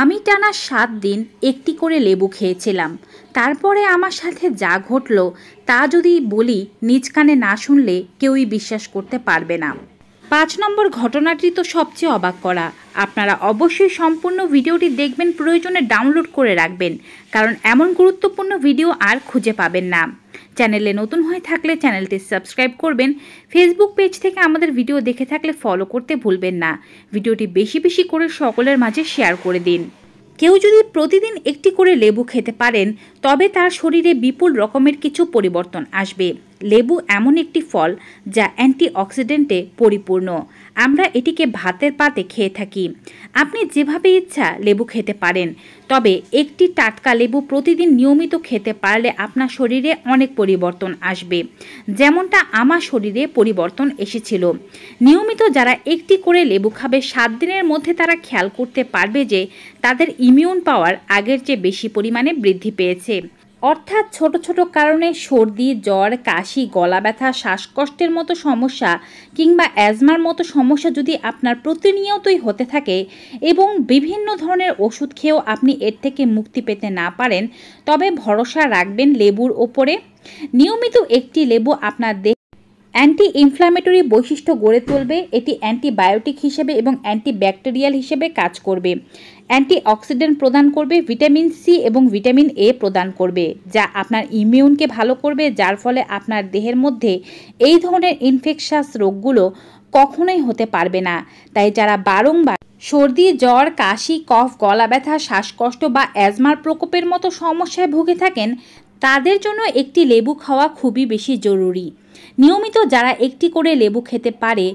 আমি টানা সাত দিন একটি করে লেবু খেয়েছিলাম তারপরে আমার সাথে যা ঘটল তা যদি বলি নিজ কানে না শুনলে কেউই বিশ্বাস করতে পারবে না পাঁচ নম্বর ঘটনাটি তো সবচেয়ে অবাক করা আপনারা অবশ্যই সম্পূর্ণ ভিডিওটি দেখবেন প্রয়োজনে ডাউনলোড করে রাখবেন কারণ এমন গুরুত্বপূর্ণ ভিডিও আর খুঁজে পাবেন না চ্যানেলে নতুন হয়ে থাকলে চ্যানেলটি সাবস্ক্রাইব করবেন ফেসবুক পেজ থেকে আমাদের ভিডিও দেখে থাকলে ফলো করতে ভুলবেন না ভিডিওটি বেশি বেশি করে সকলের মাঝে শেয়ার করে দিন কেউ যদি প্রতিদিন একটি করে লেবু খেতে পারেন তবে তার শরীরে বিপুল রকমের কিছু পরিবর্তন আসবে লেবু এমন একটি ফল যা অ্যান্টিঅক্সিডেন্টে পরিপূর্ণ আমরা এটিকে ভাতের পাতে খেয়ে থাকি আপনি যেভাবে ইচ্ছা লেবু খেতে পারেন তবে একটি টাটকা লেবু প্রতিদিন নিয়মিত খেতে পারলে আপনার শরীরে অনেক পরিবর্তন আসবে যেমনটা আমার শরীরে পরিবর্তন এসেছিল নিয়মিত যারা একটি করে লেবু খাবে সাত দিনের মধ্যে তারা খেয়াল করতে পারবে যে তাদের ইমিউন পাওয়ার আগের চেয়ে বেশি পরিমাণে বৃদ্ধি পেয়েছে অর্থাৎ ছোট ছোট কারণে সর্দি জ্বর কাশি গলা ব্যথা শ্বাসকষ্টের মতো সমস্যা কিংবা অ্যাজমার মতো সমস্যা যদি আপনার প্রতিনিয়তই হতে থাকে এবং বিভিন্ন ধরনের ওষুধ খেয়েও আপনি এর থেকে মুক্তি পেতে না পারেন তবে ভরসা রাখবেন লেবুর ওপরে নিয়মিত একটি লেবু আপনার দেহ অ্যান্টি ইনফ্লামেটরি বৈশিষ্ট্য গড়ে তুলবে এটি অ্যান্টিবায়োটিক হিসেবে এবং অ্যান্টিব্যাকটেরিয়াল হিসেবে কাজ করবে অ্যান্টিঅক্সিডেন্ট প্রদান করবে ভিটামিন সি এবং ভিটামিন এ প্রদান করবে যা আপনার ইমিউনকে ভালো করবে যার ফলে আপনার দেহের মধ্যে এই ধরনের ইনফেকশাস রোগগুলো কখনোই হতে পারবে না তাই যারা বারংবার সর্দি জ্বর কাশি কফ গলা ব্যথা শ্বাসকষ্ট বা অ্যাজমার প্রকোপের মতো সমস্যায় ভুগে থাকেন তাদের জন্য একটি লেবু খাওয়া খুবই বেশি জরুরি নিয়মিত যারা একটি করে লেবু খেতে পারে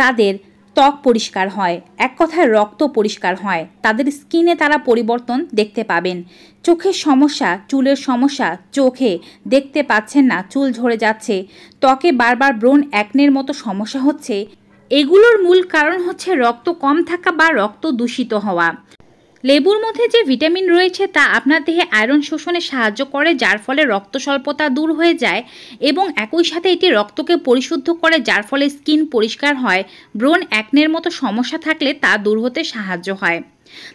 তাদের ত্বক পরিষ্কার হয় এক কথায় রক্ত পরিষ্কার হয় তাদের স্কিনে তারা পরিবর্তন দেখতে পাবেন চোখের সমস্যা চুলের সমস্যা চোখে দেখতে পাচ্ছেন না চুল ঝরে যাচ্ছে ত্বকে বারবার ব্রণ অ্যাকনের মতো সমস্যা হচ্ছে এগুলোর মূল কারণ হচ্ছে রক্ত কম থাকা বা রক্ত দূষিত হওয়া লেবুর মধ্যে যে ভিটামিন রয়েছে তা আপনার দেহে আয়রন শোষণে সাহায্য করে যার ফলে রক্ত স্বল্পতা দূর হয়ে যায় এবং একই সাথে এটি রক্তকে পরিশুদ্ধ করে যার ফলে স্কিন পরিষ্কার হয় ব্রোন অ্যাকনের মতো সমস্যা থাকলে তা দূর হতে সাহায্য হয়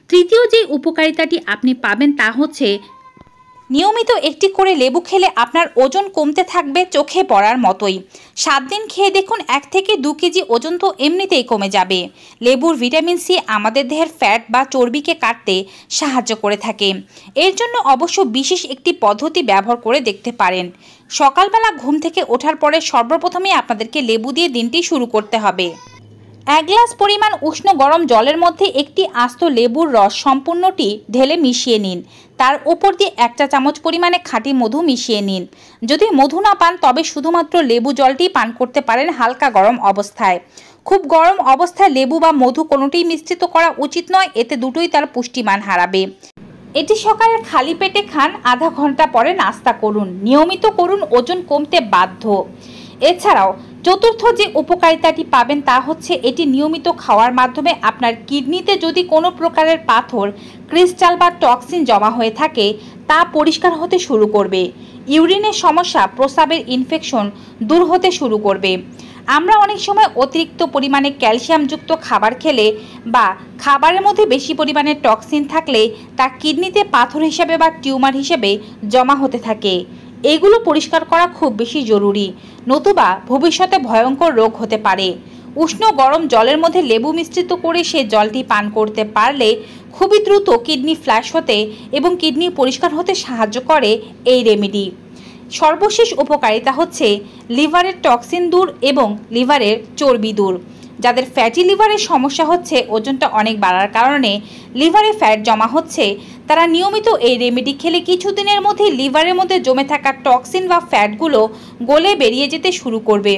তৃতীয় যে উপকারিতাটি আপনি পাবেন তা হচ্ছে নিয়মিত একটি করে লেবু খেলে আপনার ওজন কমতে থাকবে চোখে পড়ার মতোই সাত দিন খেয়ে দেখুন এক থেকে দু কেজি ওজন তো এমনিতেই কমে যাবে লেবুর ভিটামিন সি আমাদের দেহের ফ্যাট বা চর্বিকে কাটতে সাহায্য করে থাকে এর জন্য অবশ্য বিশেষ একটি পদ্ধতি ব্যবহার করে দেখতে পারেন সকালবেলা ঘুম থেকে ওঠার পরে সর্বপ্রথমে আপনাদেরকে লেবু দিয়ে দিনটি শুরু করতে হবে এক গ্লাস পরিমাণ উষ্ণ গরম জলের মধ্যে একটি আস্ত লেবুর রস সম্পূর্ণটি ঢেলে মিশিয়ে নিন তার ওপর দিয়ে এক চা চামচ পরিমাণে খাঁটি মধু মিশিয়ে নিন যদি মধু না পান তবে শুধুমাত্র লেবু জলটি পান করতে পারেন হালকা গরম অবস্থায় খুব গরম অবস্থায় লেবু বা মধু কোনোটিই মিশ্রিত করা উচিত নয় এতে দুটোই তার পুষ্টিমান হারাবে এটি সকালে খালি পেটে খান আধা ঘন্টা পরে নাস্তা করুন নিয়মিত করুন ওজন কমতে বাধ্য এছাড়াও চতুর্থ যে উপকারিতাটি পাবেন তা হচ্ছে এটি নিয়মিত খাওয়ার মাধ্যমে আপনার কিডনিতে যদি কোনো প্রকারের পাথর ক্রিস্টাল বা টক্সিন জমা হয়ে থাকে তা পরিষ্কার হতে শুরু করবে ইউরিনের সমস্যা প্রস্রাবের ইনফেকশন দূর হতে শুরু করবে আমরা অনেক সময় অতিরিক্ত পরিমাণে ক্যালসিয়ামযুক্ত খাবার খেলে বা খাবারের মধ্যে বেশি পরিমাণে টক্সিন থাকলে তা কিডনিতে পাথর হিসেবে বা টিউমার হিসেবে জমা হতে থাকে এগুলো পরিষ্কার করা খুব বেশি জরুরি নতুবা ভবিষ্যতে ভয়ঙ্কর রোগ হতে পারে উষ্ণ গরম জলের মধ্যে লেবু মিশ্রিত করে সে জলটি পান করতে পারলে খুবই দ্রুত কিডনি ফ্ল্যাশ হতে এবং কিডনি পরিষ্কার হতে সাহায্য করে এই রেমেডি সর্বশেষ উপকারিতা হচ্ছে লিভারের টক্সিন দূর এবং লিভারের চর্বি দূর যাদের ফ্যাটি লিভারের সমস্যা হচ্ছে ওজনটা অনেক বাড়ার কারণে লিভারে ফ্যাট জমা হচ্ছে তারা নিয়মিত এই রেমেডি খেলে কিছুদিনের মধ্যে লিভারের মধ্যে জমে থাকা টক্সিন বা ফ্যাটগুলো গলে বেরিয়ে যেতে শুরু করবে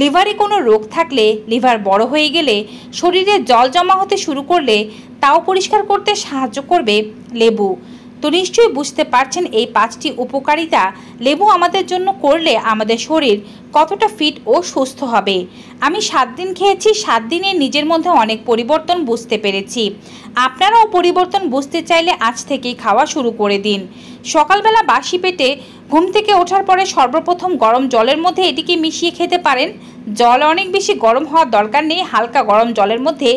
লিভারে কোনো রোগ থাকলে লিভার বড় হয়ে গেলে শরীরে জল জমা হতে শুরু করলে তাও পরিষ্কার করতে সাহায্য করবে লেবু তো নিশ্চয়ই বুঝতে পারছেন এই পাঁচটি উপকারিতা লেবু আমাদের জন্য করলে আমাদের শরীর কতটা ফিট ও সুস্থ হবে আমি সাত দিন খেয়েছি সাত দিনে নিজের মধ্যে অনেক পরিবর্তন বুঝতে পেরেছি আপনারাও পরিবর্তন বুঝতে চাইলে আজ থেকেই খাওয়া শুরু করে দিন সকালবেলা বাসি পেটে ঘুম থেকে ওঠার পরে সর্বপ্রথম গরম জলের মধ্যে এটিকে মিশিয়ে খেতে পারেন জল অনেক বেশি গরম হওয়ার দরকার নেই হালকা গরম জলের মধ্যে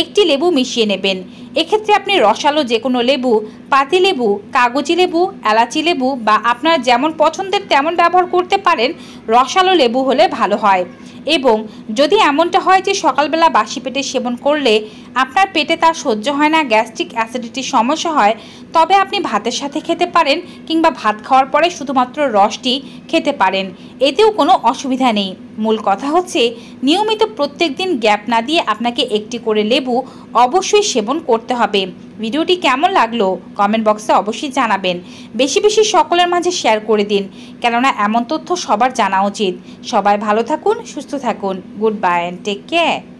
একটি লেবু মিশিয়ে নেবেন এক্ষেত্রে আপনি রসালো যে কোনো লেবু পাতি লেবু কাগজি লেবু এলাচি লেবু বা আপনার যেমন পছন্দের তেমন ব্যবহার করতে পারেন রসালো লেবু হলে ভালো হয় এবং যদি এমনটা হয় যে সকালবেলা বাসি পেটে সেবন করলে আপনার পেটে তা সহ্য হয় না গ্যাস্ট্রিক অ্যাসিডিটির সমস্যা হয় তবে আপনি ভাতের সাথে খেতে পারেন কিংবা ভাত খাওয়ার পরে শুধুমাত্র রসটি খেতে পারেন এতেও কোনো অসুবিধা নেই মূল কথা হচ্ছে নিয়মিত প্রত্যেক দিন গ্যাপ না দিয়ে আপনাকে একটি করে লেবু অবশ্যই সেবন করতে হবে ভিডিওটি কেমন লাগলো কমেন্ট বক্সে অবশ্যই জানাবেন বেশি বেশি সকলের মাঝে শেয়ার করে দিন কেননা এমন তথ্য সবার জানা উচিত সবাই ভালো থাকুন সুস্থ থাকুন goodbye and take care